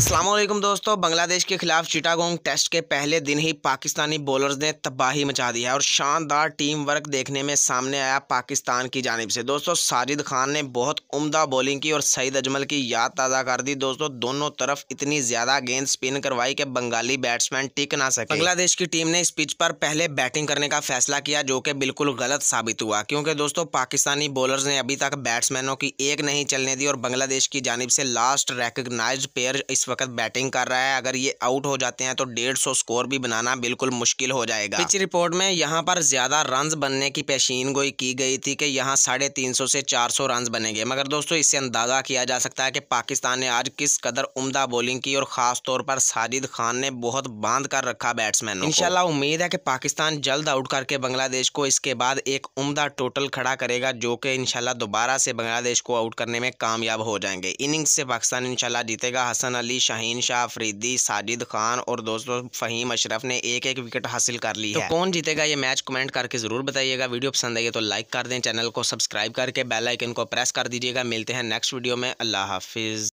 असलम दोस्तों बांग्लादेश के खिलाफ चिटागोंग टेस्ट के पहले दिन ही पाकिस्तानी बॉलर्स ने तबाही मचा दी है और शानदार टीम वर्क देखने में सामने आया पाकिस्तान की जानब से दोस्तों साजिद खान ने बहुत उम्दा बॉलिंग की और सईद अजमल की याद ताज़ा कर दी दोस्तों दोनों तरफ इतनी ज़्यादा गेंद स्पिन करवाई कि बंगाली बैट्समैन टिक ना सके बांग्लादेश की टीम ने इस पिच पर पहले बैटिंग करने का फैसला किया जो कि बिल्कुल गलत साबित हुआ क्योंकि दोस्तों पाकिस्तानी बॉलर्स ने अभी तक बैट्समैनों की एक नहीं चलने दी और बांग्लादेश की जानब से लास्ट रिकगनाइज पेयर इस वक्त बैटिंग कर रहा है अगर ये आउट हो जाते हैं तो डेढ़ सौ स्कोर भी बनाना बिल्कुल मुश्किल हो जाएगा पिच रिपोर्ट में यहाँ पर ज्यादा रन बनने की पेशीन गोई की गई थी कि यहाँ साढ़े तीन सौ से चार सौ रन बनेंगे मगर दोस्तों इससे अंदाजा किया जा सकता है कि पाकिस्तान ने आज किस कदर उमदा बॉलिंग की और खास तौर पर साजिद खान ने बहुत बांध कर रखा बैट्समैन इनशाला उम्मीद है कि पाकिस्तान जल्द आउट करके बांग्लादेश को इसके बाद एक उमदा टोटल खड़ा करेगा जो कि इनशाला दोबारा से बांग्लादेश को आउट करने में कामयाब हो जाएंगे इनिंग्स से पाकिस्तान इनशाला जीतेगा हसन अली शाहीन शाह अफरीदी साजिद खान और दोस्तों फ़हीम अशरफ ने एक एक विकेट हासिल कर ली तो कौन जीतेगा ये मैच कमेंट करके ज़रूर बताइएगा वीडियो पसंद आई तो लाइक कर दें चैनल को सब्सक्राइब करके बेलाइकन को प्रेस कर दीजिएगा मिलते हैं नेक्स्ट वीडियो में अल्लाह हाफिज़